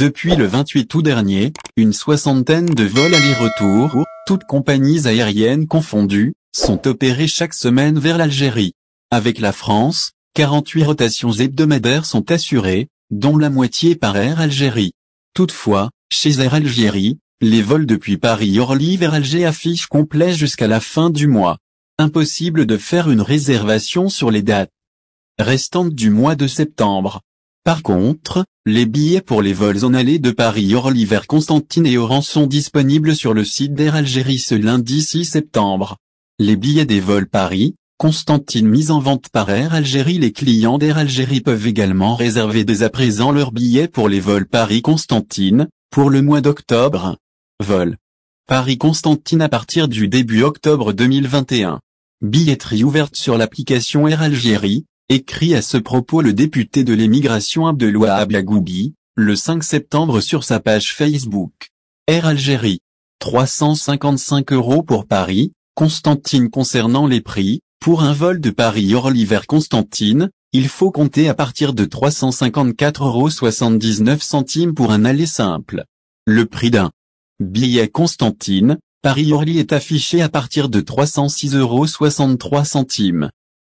Depuis le 28 août dernier, une soixantaine de vols aller-retour, toutes compagnies aériennes confondues, sont opérés chaque semaine vers l'Algérie. Avec la France, 48 rotations hebdomadaires sont assurées, dont la moitié par Air Algérie. Toutefois, chez Air Algérie, les vols depuis Paris-Orly vers Alger affichent complet jusqu'à la fin du mois. Impossible de faire une réservation sur les dates restantes du mois de septembre. Par contre, les billets pour les vols en allée de Paris-Orly-Vers-Constantine et Oran sont disponibles sur le site d'Air Algérie ce lundi 6 septembre. Les billets des vols Paris, Constantine mis en vente par Air Algérie Les clients d'Air Algérie peuvent également réserver dès à présent leurs billets pour les vols Paris-Constantine, pour le mois d'octobre. Vol. Paris-Constantine à partir du début octobre 2021. Billetterie ouverte sur l'application Air Algérie, écrit à ce propos le député de l'émigration abdeloua Ablagougi, le 5 septembre sur sa page Facebook. Air Algérie. 355 euros pour Paris, Constantine concernant les prix, pour un vol de Paris-Orly vers Constantine, il faut compter à partir de 354,79 euros pour un aller simple. Le prix d'un billet Constantine, Paris-Orly est affiché à partir de 306,63 euros.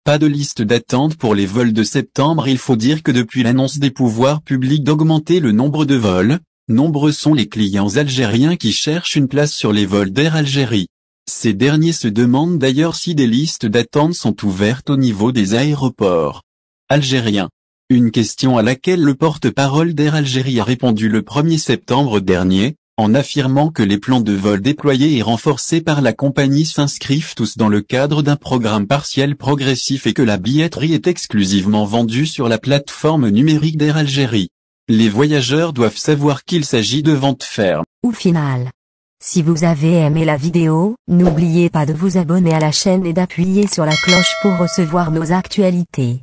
Pas de liste d'attente pour les vols de septembre Il faut dire que depuis l'annonce des pouvoirs publics d'augmenter le nombre de vols, nombreux sont les clients algériens qui cherchent une place sur les vols d'Air Algérie. Ces derniers se demandent d'ailleurs si des listes d'attente sont ouvertes au niveau des aéroports algériens. Une question à laquelle le porte-parole d'Air Algérie a répondu le 1er septembre dernier, en affirmant que les plans de vol déployés et renforcés par la compagnie s'inscrivent tous dans le cadre d'un programme partiel progressif et que la billetterie est exclusivement vendue sur la plateforme numérique d'Air Algérie. Les voyageurs doivent savoir qu'il s'agit de vente ferme. Ou finale. Si vous avez aimé la vidéo, n'oubliez pas de vous abonner à la chaîne et d'appuyer sur la cloche pour recevoir nos actualités.